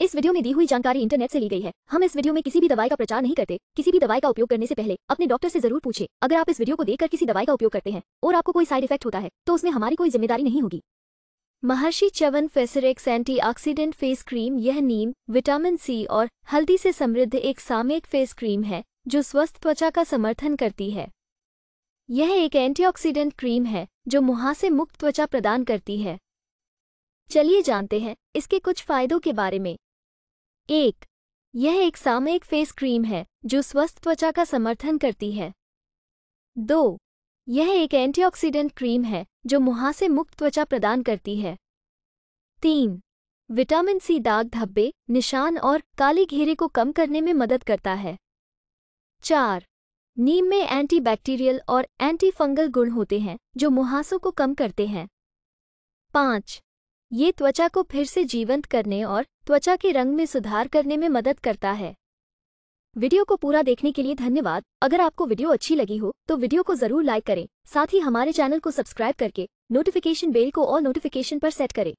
इस वीडियो में दी हुई जानकारी इंटरनेट से ली गई है हम इस वीडियो में किसी भी दवाई का प्रचार नहीं करते किसी भी दवाई का उपयोग करने से पहले अपने डॉक्टर से जरूर पूछे अगर आप इस वीडियो को देखकर किसी दवाई का उपयोग करते हैं और आपको कोई साइड इफेक्ट होता है तो उसमें हमारी कोई जिम्मेदारी नहीं होगी महर्षि चवन फेसरिक्स एंटी फेस क्रीम यह नीम विटामिन सी और हल्दी से समृद्ध एक सामयिक फेस क्रीम है जो स्वस्थ त्वचा का समर्थन करती है यह एक एंटीऑक्सीडेंट क्रीम है जो मुहा से मुक्त त्वचा प्रदान करती है चलिए जानते हैं इसके कुछ फायदों के बारे में एक यह एक सामयिक फेस क्रीम है जो स्वस्थ त्वचा का समर्थन करती है दो यह एक एंटीऑक्सीडेंट क्रीम है जो मुहा से मुक्त त्वचा प्रदान करती है तीन विटामिन सी दाग धब्बे निशान और काले घेरे को कम करने में मदद करता है चार नीम में एंटीबैक्टीरियल और एंटीफंगल गुण होते हैं जो मुहासों को कम करते हैं पाँच ये त्वचा को फिर से जीवंत करने और त्वचा के रंग में सुधार करने में मदद करता है वीडियो को पूरा देखने के लिए धन्यवाद अगर आपको वीडियो अच्छी लगी हो तो वीडियो को जरूर लाइक करें साथ ही हमारे चैनल को सब्सक्राइब करके नोटिफिकेशन बेल को और नोटिफिकेशन पर सेट करें